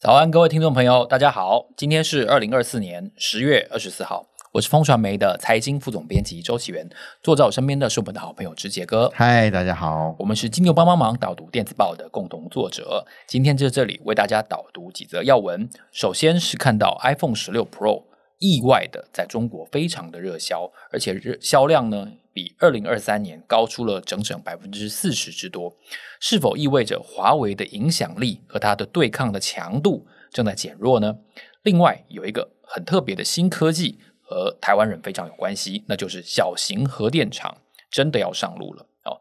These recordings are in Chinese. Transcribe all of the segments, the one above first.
早安，各位听众朋友，大家好！今天是二零二四年十月二十四号，我是风传媒的财经副总编辑周启源，坐在我身边的是我们的好朋友直杰哥。嗨，大家好，我们是金牛帮帮忙导读电子报的共同作者，今天在这里为大家导读几则要闻。首先是看到 iPhone 十六 Pro 意外的在中国非常的热销，而且热销量呢。比二零二三年高出了整整百分之四十之多，是否意味着华为的影响力和它的对抗的强度正在减弱呢？另外，有一个很特别的新科技和台湾人非常有关系，那就是小型核电厂真的要上路了哦。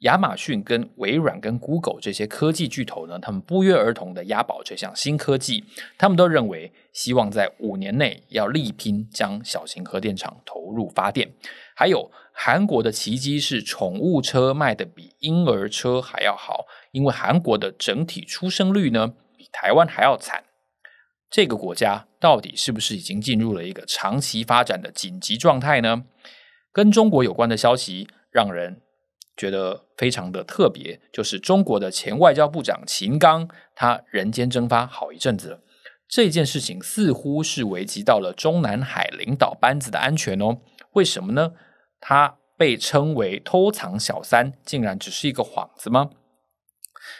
亚马逊、跟微软、跟 Google 这些科技巨头呢，他们不约而同的押宝这项新科技，他们都认为希望在五年内要力拼将小型核电厂投入发电。还有韩国的奇迹是宠物车卖的比婴儿车还要好，因为韩国的整体出生率呢比台湾还要惨。这个国家到底是不是已经进入了一个长期发展的紧急状态呢？跟中国有关的消息让人。觉得非常的特别，就是中国的前外交部长秦刚，他人间蒸发好一阵子了。这件事情似乎是危及到了中南海领导班子的安全哦？为什么呢？他被称为偷藏小三，竟然只是一个幌子吗？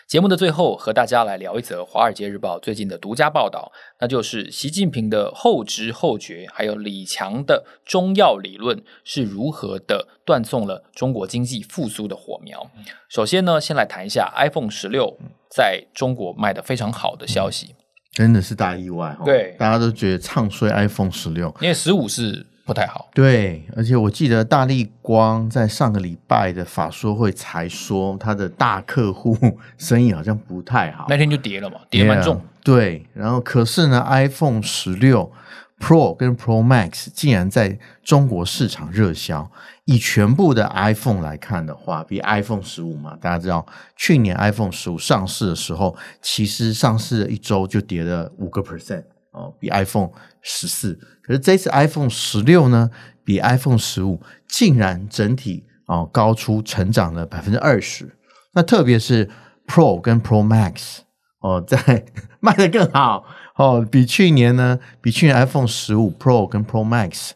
节目的最后，和大家来聊一则《华尔街日报》最近的独家报道，那就是习近平的后知后觉，还有李强的中药理论是如何的断送了中国经济复苏的火苗。首先呢，先来谈一下 iPhone 十六在中国卖的非常好的消息，真的是大意外。对，大家都觉得唱衰 iPhone 十六，因为十五是。不太好，对，而且我记得大力光在上个礼拜的法说会才说他的大客户生意好像不太好，那天就跌了嘛，跌蛮重。对，然后可是呢，iPhone 十六 Pro 跟 Pro Max 竟然在中国市场热销。以全部的 iPhone 来看的话，比 iPhone 十五嘛，大家知道去年 iPhone 十五上市的时候，其实上市一周就跌了五个 percent。哦，比 iPhone 十四，可是这次 iPhone 十六呢，比 iPhone 十五竟然整体哦高出成长了百分之二十。那特别是 Pro 跟 Pro Max 哦，在 卖的更好哦，比去年呢，比去年 iPhone 十五 Pro 跟 Pro Max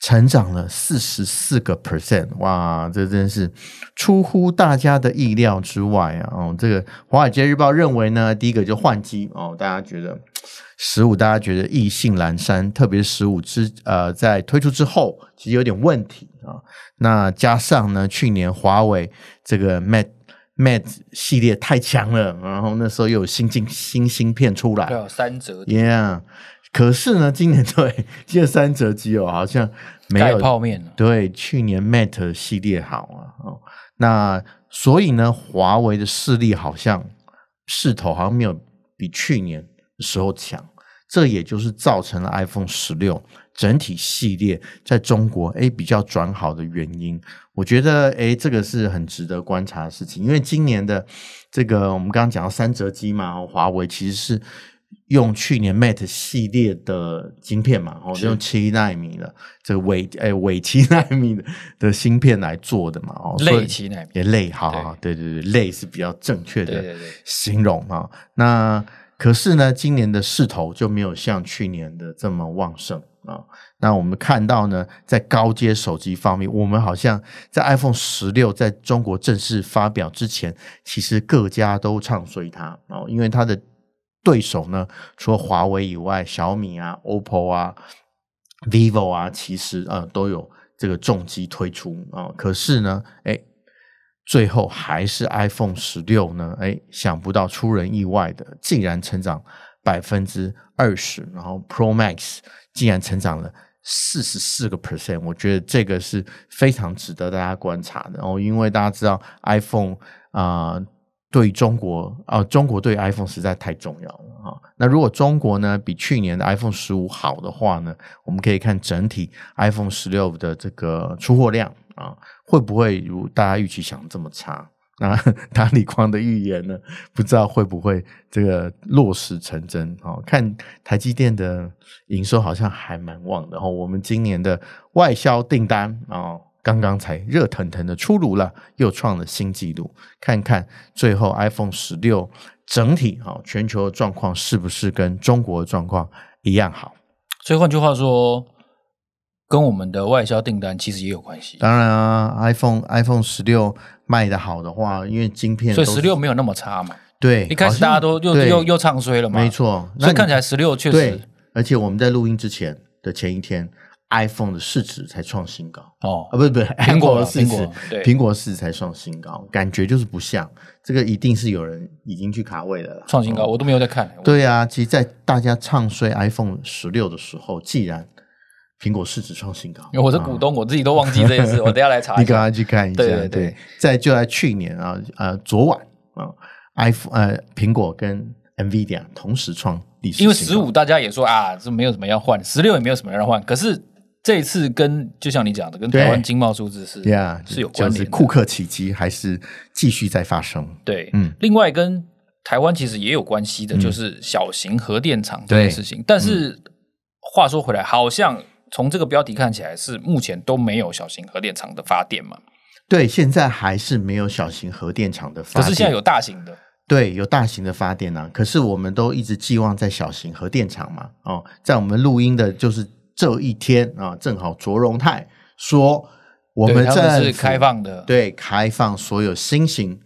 成长了四十四个 percent，哇，这真是出乎大家的意料之外啊！哦，这个《华尔街日报》认为呢，第一个就换机哦，大家觉得。十五，大家觉得意兴阑珊，特别是十五之呃，在推出之后，其实有点问题啊。那加上呢，去年华为这个 Mate Mate 系列太强了，然后那时候又有新进新芯片出来，对、有三折，Yeah。可是呢，今年 对这三折机哦，好像没有泡面了。对，去年 Mate 系列好啊，哦，那所以呢，华为的势力好像势头好像没有比去年。时候强，这也就是造成了 iPhone 十六整体系列在中国诶比较转好的原因。我觉得诶这个是很值得观察的事情，因为今年的这个我们刚刚讲到三折机嘛，华为其实是用去年 Mate 系列的芯片嘛，哦，用七纳米的这尾诶尾七纳米的的芯片来做的嘛，哦，类七纳米，累，好好，对对对，累是比较正确的形容啊，那。可是呢，今年的势头就没有像去年的这么旺盛啊。那我们看到呢，在高阶手机方面，我们好像在 iPhone 十六在中国正式发表之前，其实各家都唱衰它啊，因为它的对手呢，除了华为以外，小米啊、OPPO 啊、vivo 啊，其实呃都有这个重机推出啊。可是呢，哎。最后还是 iPhone 十六呢？哎，想不到出人意外的，竟然成长百分之二十，然后 Pro Max 竟然成长了四十四个 percent。我觉得这个是非常值得大家观察的。然后，因为大家知道 iPhone 啊，对中国啊，中国对 iPhone 实在太重要了啊。那如果中国呢比去年的 iPhone 十五好的话呢，我们可以看整体 iPhone 十六的这个出货量。啊，会不会如大家预期想这么差？那达 里框的预言呢？不知道会不会这个落实成真？啊，看台积电的营收好像还蛮旺的哦。我们今年的外销订单啊，刚刚才热腾腾的出炉了，又创了新纪录。看看最后 iPhone 十六整体啊，全球的状况是不是跟中国的状况一样好？所以换句话说。跟我们的外销订单其实也有关系。当然啊，iPhone iPhone 十六卖的好的话，因为晶片，所以十六没有那么差嘛。对，一开始大家都又又又唱衰了嘛。没错，那看起来十六确实。而且我们在录音之前的前一天，iPhone 的市值才创新高哦。啊，不是不是，苹果的市值，苹果市值才创新高，感觉就是不像。这个一定是有人已经去卡位了。创新高，我都没有在看。对啊，其实在大家唱衰 iPhone 十六的时候，既然苹果市值创新高，我是股东，我自己都忘记这件事，我等下来查一下，去看一下。对对对，在就在去年啊，呃，昨晚啊，iPhone 呃，苹果跟 NVIDIA 同时创历史，因为十五大家也说啊，是没有什么要换，十六也没有什么要换，可是这一次跟就像你讲的，跟台湾经贸数字是，对是有关系库克奇迹还是继续在发生？对，嗯。另外跟台湾其实也有关系的，就是小型核电厂这件事情。但是话说回来，好像。从这个标题看起来，是目前都没有小型核电厂的发电嘛？对，现在还是没有小型核电厂的发。可是现在有大型的。对，有大型的发电啊，可是我们都一直寄望在小型核电厂嘛？哦，在我们录音的就是这一天啊，正好卓荣泰说我们正。是开放的。对，开放所有新型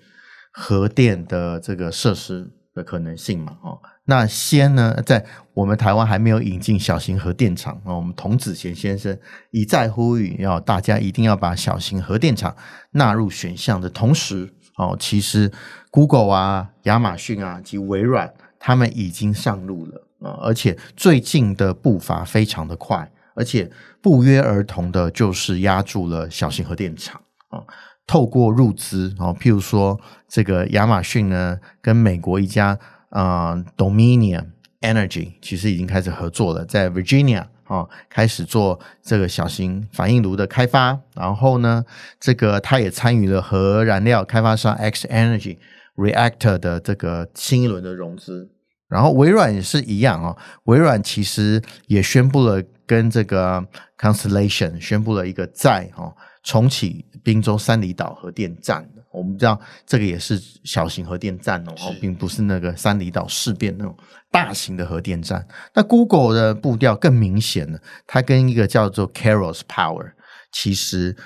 核电的这个设施的可能性嘛？哦。那先呢，在我们台湾还没有引进小型核电厂啊，我们童子贤先生一再呼吁，要大家一定要把小型核电厂纳入选项的同时，哦，其实 Google 啊、亚马逊啊及微软，他们已经上路了啊，而且最近的步伐非常的快，而且不约而同的，就是压住了小型核电厂啊，透过入资哦，譬如说这个亚马逊呢，跟美国一家。啊 d o m i n i o n Energy 其实已经开始合作了，在 Virginia 啊，开始做这个小型反应炉的开发。然后呢，这个他也参与了核燃料开发商 X Energy Reactor 的这个新一轮的融资。然后微软也是一样啊，微软其实也宣布了跟这个 Constellation 宣布了一个在哈重启滨州三里岛核电站。我们知道这个也是小型核电站哦，并不是那个三里岛事变那种大型的核电站。那 Google 的步调更明显了，它跟一个叫做 Caros Power 其实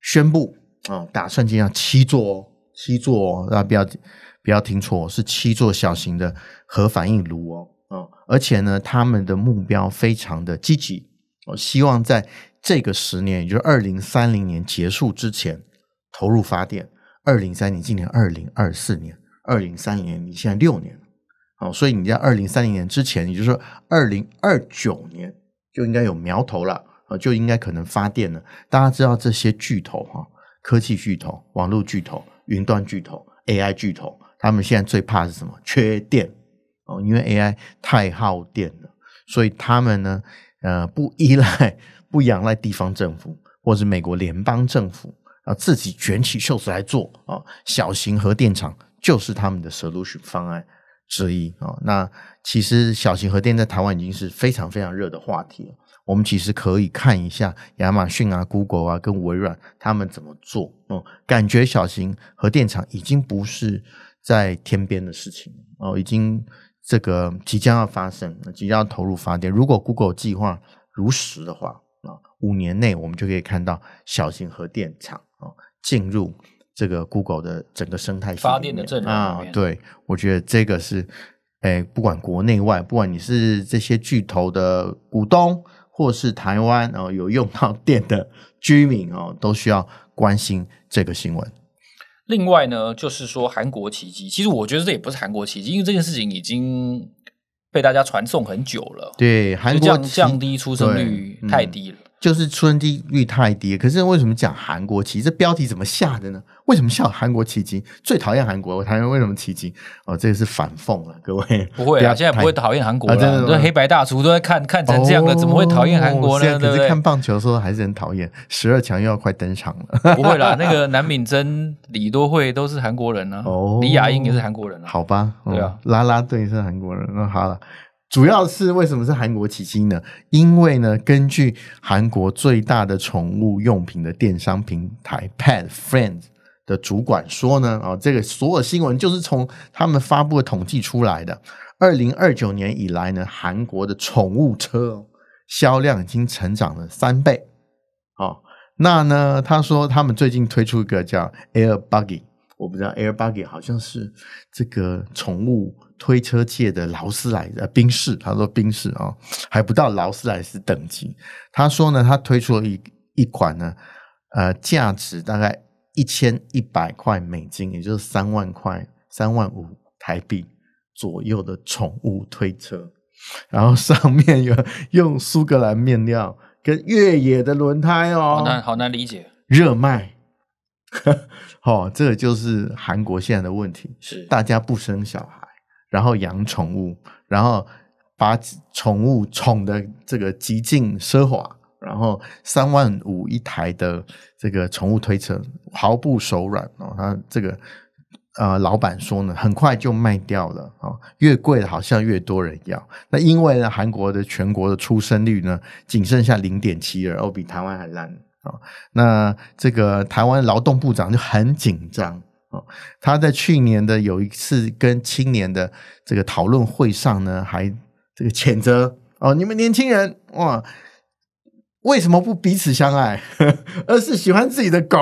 宣布啊，打算建要七座七座，哦，大家不要不要听错，是七座小型的核反应炉哦。嗯，而且呢，他们的目标非常的积极，我希望在这个十年，也就是二零三零年结束之前投入发电。二零三零，今年二零二四年，二零三零年，你现在六年了，哦，所以你在二零三零年之前，也就是说二零二九年就应该有苗头了，啊，就应该可能发电了。大家知道这些巨头哈，科技巨头、网络巨头、云端巨头、AI 巨头，他们现在最怕是什么？缺电哦，因为 AI 太耗电了，所以他们呢，呃，不依赖、不仰赖地方政府，或是美国联邦政府。啊，自己卷起袖子来做啊！小型核电厂就是他们的 solution 方案之一啊。那其实小型核电在台湾已经是非常非常热的话题了。我们其实可以看一下亚马逊啊、Google 啊跟微软他们怎么做。哦，感觉小型核电厂已经不是在天边的事情哦，已经这个即将要发生，即将要投入发电。如果 Google 计划如实的话，啊，五年内我们就可以看到小型核电厂。进入这个 Google 的整个生态发电的阵常。啊，对，我觉得这个是，哎，不管国内外，不管你是这些巨头的股东，或是台湾然有用到电的居民哦，都需要关心这个新闻。另外呢，就是说韩国奇迹，其实我觉得这也不是韩国奇迹，因为这件事情已经被大家传颂很久了。对，韩国降低出生率太低了。就是出生率太低，可是为什么讲韩国奇？这标题怎么下的呢？为什么笑韩国奇经？最讨厌韩国，我讨厌为什么奇经？哦，这个是反讽了，各位不会啊，现在不会讨厌韩国了，都黑白大厨都在看看成这样了，怎么会讨厌韩国呢？对不看棒球的时候还是很讨厌，十二强又要快登场了。不会啦，那个南敏贞、李多惠都是韩国人呢。哦，李雅英也是韩国人。好吧，对啊，拉拉队是韩国人。那好了。主要是为什么是韩国起心呢？因为呢，根据韩国最大的宠物用品的电商平台 Pet Friends 的主管说呢，啊，这个所有新闻就是从他们发布的统计出来的。二零二九年以来呢，韩国的宠物车销量已经成长了三倍。啊，那呢，他说他们最近推出一个叫 Air Buggy，我不知道 Air Buggy 好像是这个宠物。推车界的劳斯莱斯，呃，宾士，他说宾士啊，还不到劳斯莱斯等级。他说呢，他推出了一一款呢，呃，价值大概一千一百块美金，也就是三万块，三万五台币左右的宠物推车，然后上面有用苏格兰面料跟越野的轮胎哦，好难好难理解，热卖，哦，这就是韩国现在的问题，是大家不生小孩。然后养宠物，然后把宠物宠的这个极尽奢华，然后三万五一台的这个宠物推车毫不手软哦，他这个呃老板说呢，很快就卖掉了哦，越贵好像越多人要。那因为呢，韩国的全国的出生率呢，仅剩下零点七二，比台湾还烂啊。那这个台湾劳动部长就很紧张。哦，他在去年的有一次跟青年的这个讨论会上呢，还这个谴责哦，你们年轻人哇，为什么不彼此相爱，而是喜欢自己的狗？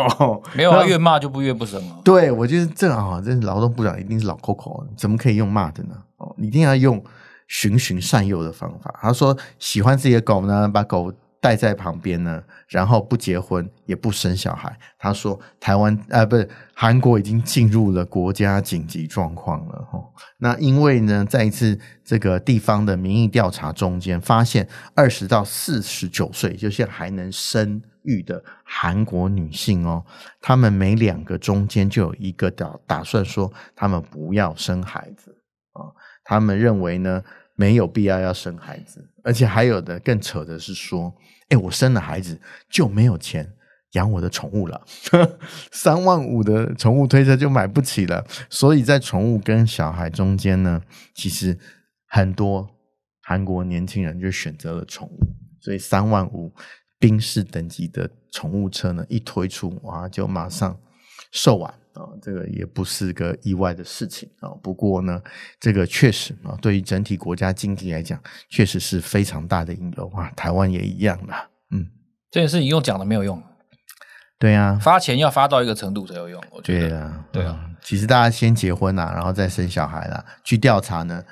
没有啊，越骂就不越不生么。对，我觉得这啊，这劳动部长一定是老抠抠，怎么可以用骂的呢？哦，一定要用循循善诱的方法。他说喜欢自己的狗呢，把狗。待在旁边呢，然后不结婚也不生小孩。他说：“台湾啊，不是韩国已经进入了国家紧急状况了哈？那因为呢，在一次这个地方的民意调查中间，发现二十到四十九岁，就是还能生育的韩国女性哦，他们每两个中间就有一个打打算说，他们不要生孩子啊，他们认为呢。”没有必要要生孩子，而且还有的更扯的是说，哎，我生了孩子就没有钱养我的宠物了，三万五的宠物推车就买不起了。所以在宠物跟小孩中间呢，其实很多韩国年轻人就选择了宠物，所以三万五宾士等级的宠物车呢，一推出哇，就马上售完。啊，这个也不是个意外的事情啊。不过呢，这个确实啊，对于整体国家经济来讲，确实是非常大的影响啊。台湾也一样啦。嗯，这件事情用讲的没有用。对啊，发钱要发到一个程度才有用。我觉得，对啊，对啊。其实大家先结婚啦，然后再生小孩啦。去调查呢，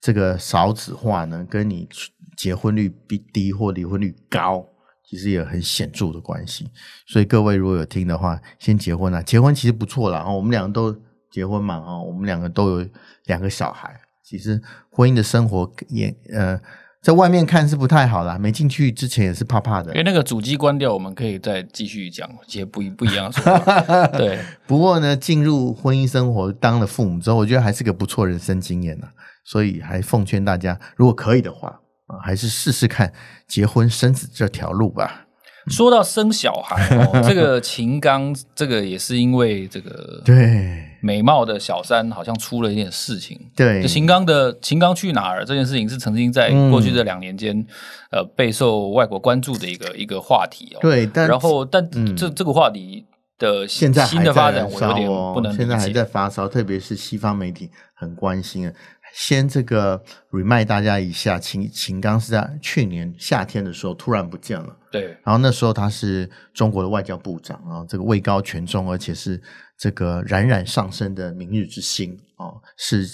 这个少子化呢，跟你结婚率比低或离婚率高。其实也很显著的关系，所以各位如果有听的话，先结婚啊！结婚其实不错啦。我们两个都结婚嘛，哈，我们两个都有两个小孩，其实婚姻的生活也呃，在外面看是不太好啦，没进去之前也是怕怕的。哎，那个主机关掉，我们可以再继续讲，也不一不一样。对，不过呢，进入婚姻生活，当了父母之后，我觉得还是个不错人生经验呢，所以还奉劝大家，如果可以的话。啊，还是试试看结婚生子这条路吧。说到生小孩，这个秦刚，这个也是因为这个 对美貌的小三好像出了一点事情。对，秦刚的秦刚去哪儿这件事情是曾经在过去这两年间，呃，备受外国关注的一个一个话题哦。对，然后但这这个话题的现在新的发展，我有点不能理解。现在还在发烧，特别是西方媒体很关心啊。先这个 remind 大家一下，秦秦刚是在去年夏天的时候突然不见了。对，然后那时候他是中国的外交部长啊，这个位高权重，而且是这个冉冉上升的明日之星啊，是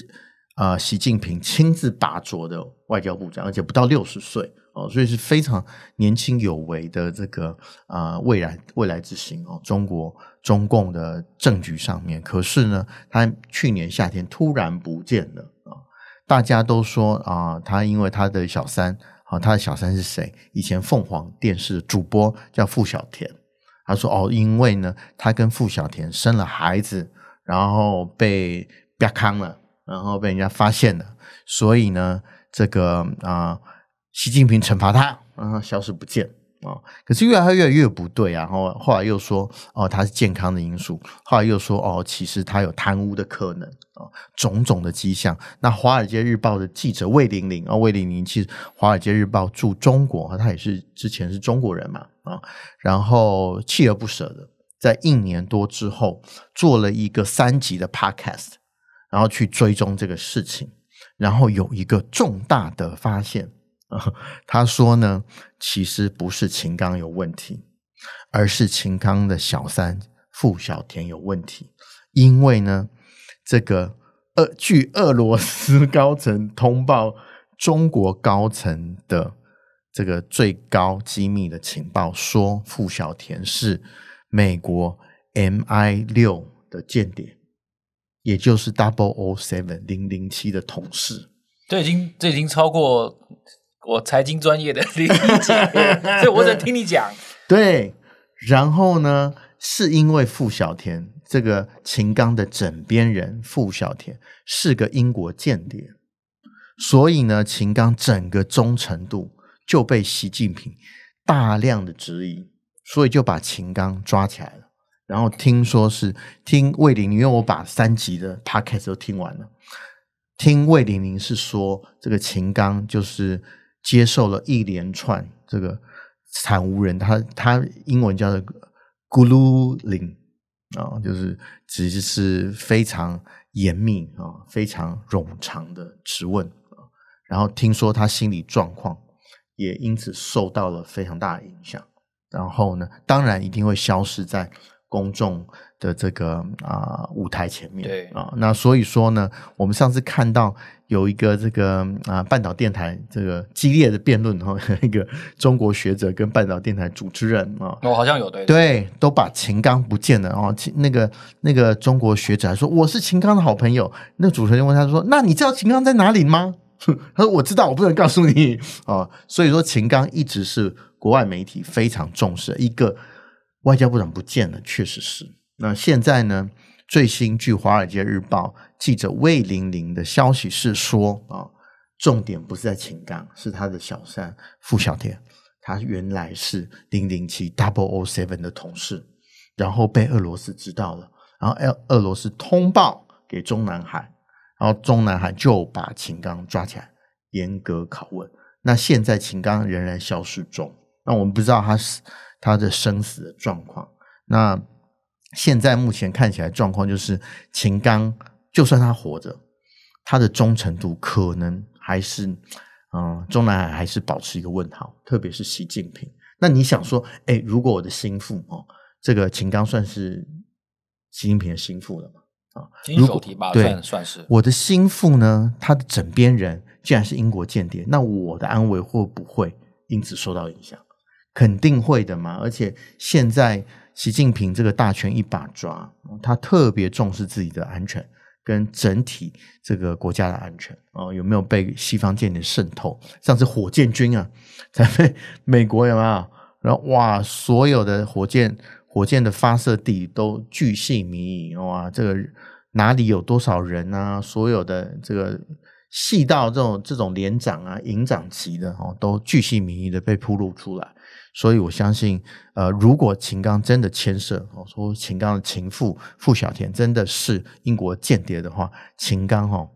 啊，习近平亲自拔擢的外交部长，而且不到六十岁哦，所以是非常年轻有为的这个啊未来未来之星哦，中国中共的政局上面。可是呢，他去年夏天突然不见了。大家都说啊，他因为他的小三啊，他的小三是谁？以前凤凰电视主播叫付小田。他说哦，因为呢，他跟付小田生了孩子，然后被扒康了，然后被人家发现了，所以呢，这个啊，习近平惩罚他，让他消失不见啊。可是越来越越来越不对，然后后来又说哦，他是健康的因素，后来又说哦，其实他有贪污的可能。啊，种种的迹象。那《华尔街日报》的记者魏玲玲啊，魏玲玲其实《华尔街日报》驻中国她他也是之前是中国人嘛，啊，然后锲而不舍的在一年多之后做了一个三级的 podcast，然后去追踪这个事情，然后有一个重大的发现，他说呢，其实不是秦刚有问题，而是秦刚的小三傅小田有问题，因为呢。这个俄据俄罗斯高层通报，中国高层的这个最高机密的情报说，傅小田是美国 M I 六的间谍，也就是 Double O Seven 零零七的同事。这已经这已经超过我财经专业的理 解，所以我只能听你讲。对，然后呢，是因为傅小田这个秦刚的枕边人傅小田是个英国间谍，所以呢，秦刚整个忠诚度就被习近平大量的质疑，所以就把秦刚抓起来了。然后听说是听魏玲玲，因为我把三集的 podcast 都听完了，听魏玲玲是说，这个秦刚就是接受了一连串这个惨无人，他他英文叫做 g l u l i n g 啊，就是只是非常严密啊，非常冗长的质问啊，然后听说他心理状况也因此受到了非常大的影响，然后呢，当然一定会消失在公众的这个啊舞台前面。对啊，那所以说呢，我们上次看到。有一个这个啊，半岛电台这个激烈的辩论哈，一个中国学者跟半岛电台主持人啊，哦，好像有对对，都把秦刚不见了哦，那个那个中国学者还说我是秦刚的好朋友，那主持人就问他说，那你知道秦刚在哪里吗？他说我知道，我不能告诉你啊。所以说秦刚一直是国外媒体非常重视一个外交部长不见了，确实是。那现在呢，最新据《华尔街日报》。记者魏玲玲的消息是说啊，重点不是在秦刚，是他的小三付小天。他原来是零零七 Double O Seven 的同事，然后被俄罗斯知道了，然后俄俄罗斯通报给中南海，然后中南海就把秦刚抓起来，严格拷问。那现在秦刚仍然消失中，那我们不知道他是他的生死的状况。那现在目前看起来状况就是秦刚。就算他活着，他的忠诚度可能还是，啊，中南海还是保持一个问号。特别是习近平，那你想说，哎，如果我的心腹哦，这个秦刚算是习近平的心腹了嘛？啊，如手提拔，对，算是。我的心腹呢，他的枕边人，既然是英国间谍，那我的安危会不会因此受到影响，肯定会的嘛。而且现在习近平这个大权一把抓，他特别重视自己的安全。跟整体这个国家的安全啊，有没有被西方间谍渗透？上次火箭军啊，才被美国有没有？然后哇，所有的火箭火箭的发射地都巨细靡遗哇，这个哪里有多少人啊？所有的这个。细到这种这种连长啊、营长级的哦，都巨细靡遗的被铺露出来，所以我相信，呃，如果秦刚真的牵涉哦，说秦刚的情妇傅小田真的是英国间谍的话，秦刚哦，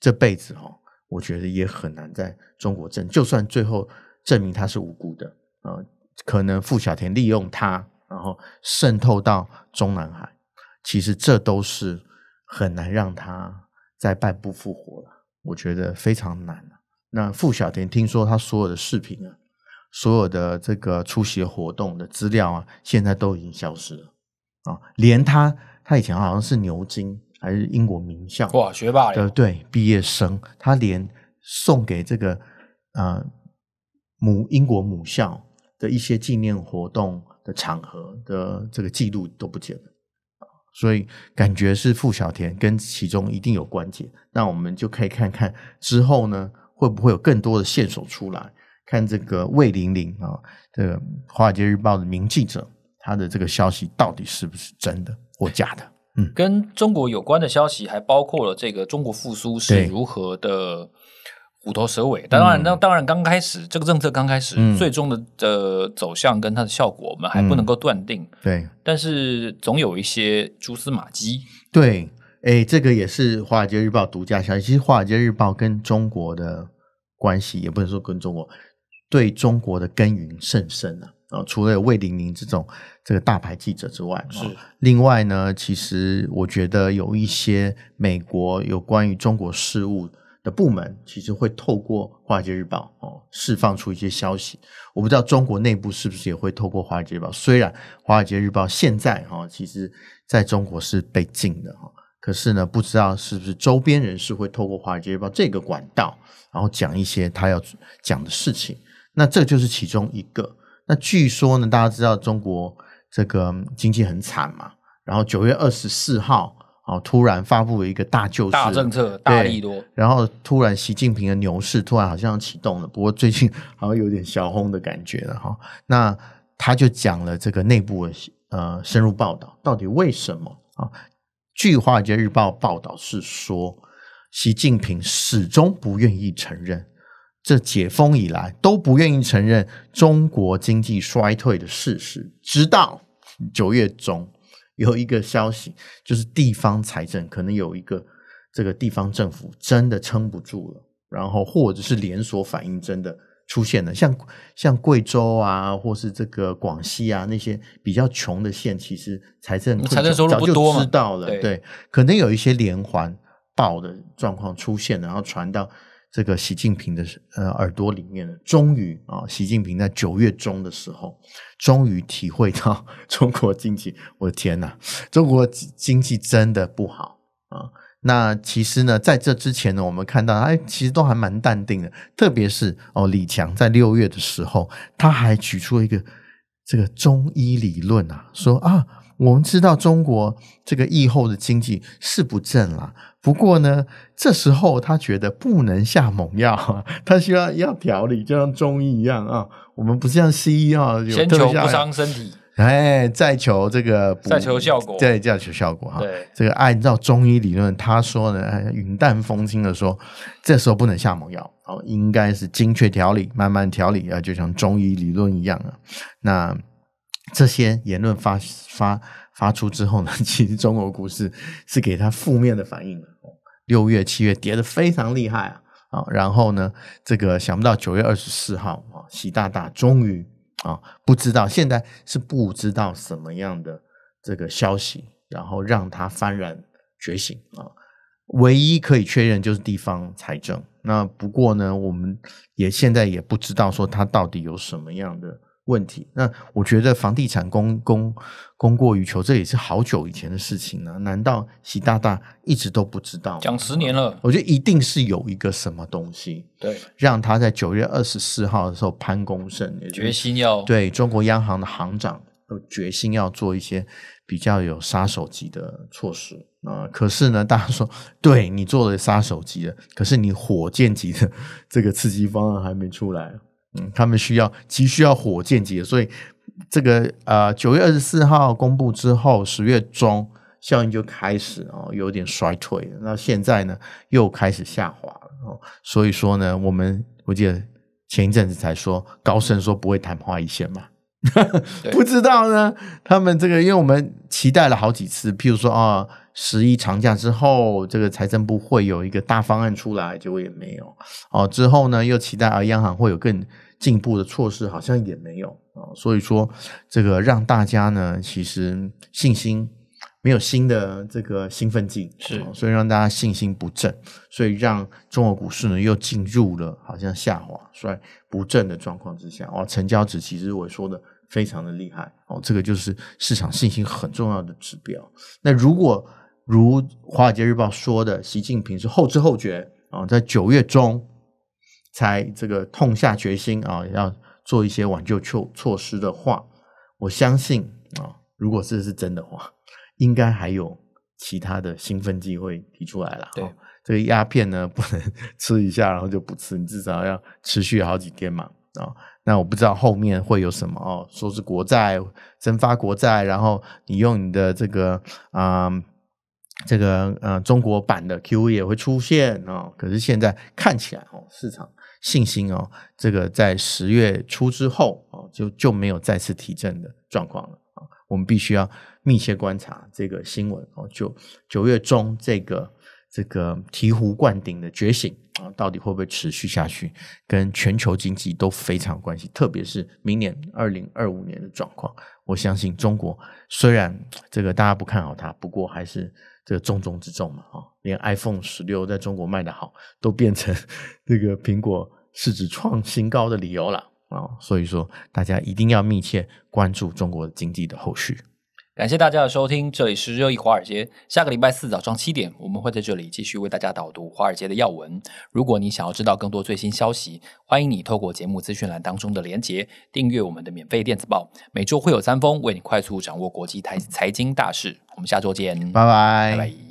这辈子哦，我觉得也很难在中国证，就算最后证明他是无辜的啊，可能傅小田利用他，然后渗透到中南海，其实这都是很难让他在半步复活了。我觉得非常难。那傅小田听说他所有的视频啊，所有的这个出席活动的资料啊，现在都已经消失了啊。连他，他以前好像是牛津还是英国名校哇，学霸对对毕业生，他连送给这个啊母英国母校的一些纪念活动的场合的这个记录都不见了。所以感觉是傅小田跟其中一定有关节，那我们就可以看看之后呢，会不会有更多的线索出来，看这个魏玲玲啊，这个华尔街日报的名记者，他的这个消息到底是不是真的或假的？嗯，跟中国有关的消息还包括了这个中国复苏是如何的。虎头蛇尾，当然，那当然，刚开始这个政策刚开始，最终的的走向跟它的效果，我们还不能够断定。对，但是总有一些蛛丝马迹。对，哎，这个也是华尔街日报独家消息。其实，华尔街日报跟中国的关系，也不能说跟中国对中国的耕耘甚深啊。啊，除了有魏玲玲这种这个大牌记者之外，是另外呢，其实我觉得有一些美国有关于中国事务。的部门其实会透过华尔街日报哦释放出一些消息，我不知道中国内部是不是也会透过华尔街日报。虽然华尔街日报现在哈其实在中国是被禁的哈，可是呢，不知道是不是周边人士会透过华尔街日报这个管道，然后讲一些他要讲的事情。那这就是其中一个。那据说呢，大家知道中国这个经济很惨嘛，然后九月二十四号。哦，突然发布了一个大救市、大政策、大力多，然后突然习近平的牛市突然好像启动了，不过最近 好像有点小轰的感觉了哈。那他就讲了这个内部的呃深入报道，到底为什么啊？《据《华尔街日报》报道是说，习近平始终不愿意承认这解封以来都不愿意承认中国经济衰退的事实，直到九月中。有一个消息，就是地方财政可能有一个这个地方政府真的撑不住了，然后或者是连锁反应真的出现了，像像贵州啊，或是这个广西啊那些比较穷的县，其实财政财政收入不多，知道了，对，可能有一些连环爆的状况出现然后传到。这个习近平的呃耳朵里面呢，终于啊，习近平在九月中的时候，终于体会到 中国经济，我的天哪，中国经济真的不好啊！那其实呢，在这之前呢，我们看到哎，其实都还蛮淡定的，特别是哦，李强在六月的时候，他还举出了一个这个中医理论啊，说啊。我们知道中国这个疫后的经济是不振了，不过呢，这时候他觉得不能下猛药，他需要要调理，就像中医一样啊。我们不像西医啊，先求不伤身体，哎，再求这个，再求效果，对，再求效果哈。这个按照中医理论，他说的云淡风轻的说，这时候不能下猛药，哦，应该是精确调理，慢慢调理啊，就像中医理论一样啊。那。这些言论发发发出之后呢，其实中国股市是给他负面的反应。六月、七月跌得非常厉害啊，啊，然后呢，这个想不到九月二十四号啊，习大大终于啊，不知道现在是不知道什么样的这个消息，然后让他幡然觉醒啊。唯一可以确认就是地方财政，那不过呢，我们也现在也不知道说他到底有什么样的。问题那我觉得房地产供供供过于求，这也是好久以前的事情了。难道习大大一直都不知道？讲十年了，我觉得一定是有一个什么东西，对，让他在九月二十四号的时候，潘功胜决心要对中国央行的行长要决心要做一些比较有杀手级的措施啊。可是呢，大家说，对你做了杀手级的，可是你火箭级的这个刺激方案还没出来。嗯，他们需要急需要火箭级，所以这个呃九月二十四号公布之后，十月中效应就开始哦，有点衰退那现在呢，又开始下滑了。所以说呢，我们我记得前一阵子才说高盛说不会昙花一现嘛，不知道呢。他们这个，因为我们期待了好几次，譬如说啊。十一长假之后，这个财政部会有一个大方案出来，结果也没有。哦，之后呢又期待啊，央行会有更进步的措施，好像也没有啊。所以说，这个让大家呢，其实信心没有新的这个兴奋剂，是，所以让大家信心不振，所以让中国股市呢又进入了好像下滑、衰不振的状况之下。哦，成交值其实我说的非常的厉害哦，这个就是市场信心很重要的指标。那如果如《华尔街日报》说的，习近平是后知后觉啊，在九月中才这个痛下决心啊，要做一些挽救措措施的话，我相信啊，如果这是真的话，应该还有其他的兴奋剂会提出来了。对，这个鸦片呢，不能吃一下然后就不吃，你至少要持续好几天嘛啊。那我不知道后面会有什么哦，说是国债增发国债，然后你用你的这个啊。这个呃，中国版的 QV 也会出现哦。可是现在看起来哦，市场信心哦，这个在十月初之后哦，就就没有再次提振的状况了啊。我们必须要密切观察这个新闻哦。就九月中这个。这个醍醐灌顶的觉醒啊，到底会不会持续下去，跟全球经济都非常有关系。特别是明年二零二五年的状况，我相信中国虽然这个大家不看好它，不过还是这个重中之重嘛啊。连 iPhone 十六在中国卖的好，都变成 这个苹果市值创新高的理由了啊。所以说，大家一定要密切关注中国经济的后续。感谢大家的收听，这里是热议华尔街。下个礼拜四早上七点，我们会在这里继续为大家导读华尔街的要闻。如果你想要知道更多最新消息，欢迎你透过节目资讯栏当中的连结订阅我们的免费电子报，每周会有三封，为你快速掌握国际财财经大事。我们下周见，拜拜。